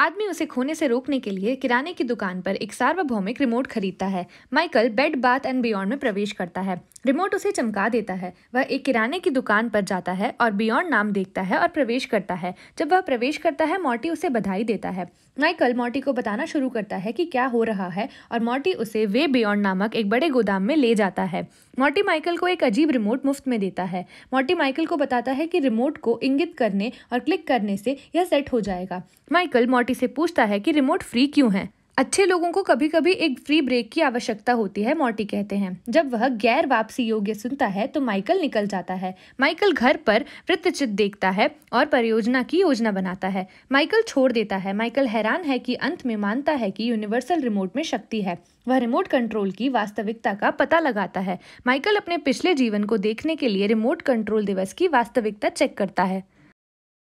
आदमी उसे खोने से रोकने के लिए किराने की दुकान पर एक सार्वभौमिक रिमोट खरीदता है Michael Bed Bath and Beyond में प्रवेश करता है रिमोट उसे चमका देता है वह एक किराने की दुकान पर जाता है और बियॉन्ड नाम देखता है और प्रवेश करता है जब वह प्रवेश करता है मोटी उसे बधाई देता है माइकल मॉर्टी को बताना शुरू करता है कि क्या हो रहा है और मॉर्टी उसे वे बियॉन्ड नामक एक बड़े गोदाम में ले जाता है मोटी माइकल को एक अजीब रिमोट मुफ्त में देता है मॉर्टी माइकल को बताता है कि रिमोट को इंगित करने और क्लिक करने से यह सेट हो जाएगा माइकल मोटी पार्टी से पूछता है कि रिमोट फ्री क्यों है अच्छे लोगों को कभी कभी एक फ्री ब्रेक की आवश्यकता होती है मोटी कहते हैं जब वह गैर वापसी योग्य सुनता है तो माइकल निकल जाता है माइकल घर पर वृत्तचित देखता है और परियोजना की योजना बनाता है माइकल छोड़ देता है माइकल हैरान है कि अंत में मानता है कि यूनिवर्सल रिमोट में शक्ति है वह रिमोट कंट्रोल की वास्तविकता का पता लगाता है माइकल अपने पिछले जीवन को देखने के लिए रिमोट कंट्रोल दिवस की वास्तविकता चेक करता है